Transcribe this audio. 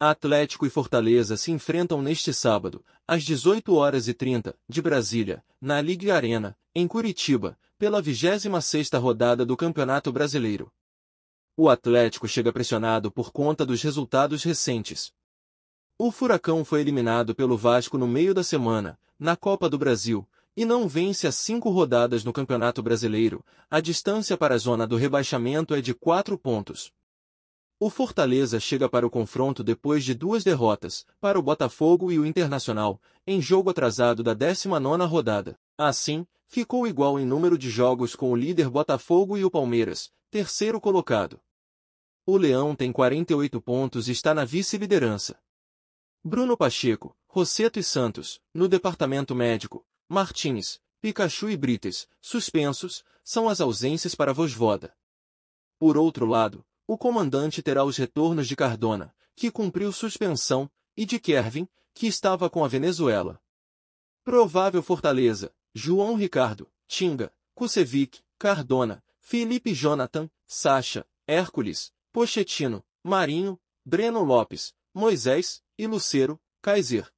Atlético e Fortaleza se enfrentam neste sábado, às 18 horas e 30, de Brasília, na Liga Arena, em Curitiba, pela 26ª rodada do Campeonato Brasileiro. O Atlético chega pressionado por conta dos resultados recentes. O Furacão foi eliminado pelo Vasco no meio da semana, na Copa do Brasil, e não vence as cinco rodadas no Campeonato Brasileiro. A distância para a zona do rebaixamento é de quatro pontos. O Fortaleza chega para o confronto depois de duas derrotas, para o Botafogo e o Internacional, em jogo atrasado da 19ª rodada. Assim, ficou igual em número de jogos com o líder Botafogo e o Palmeiras, terceiro colocado. O Leão tem 48 pontos e está na vice-liderança. Bruno Pacheco, Rosseto e Santos, no departamento médico, Martins, Pikachu e Brites, suspensos, são as ausências para Vosvoda. Por outro lado, o comandante terá os retornos de Cardona, que cumpriu suspensão, e de Kervin, que estava com a Venezuela. Provável fortaleza, João Ricardo, Tinga, Kusevic, Cardona, Felipe Jonathan, Sacha, Hércules, Pochettino, Marinho, Breno Lopes, Moisés e Lucero, Kaiser.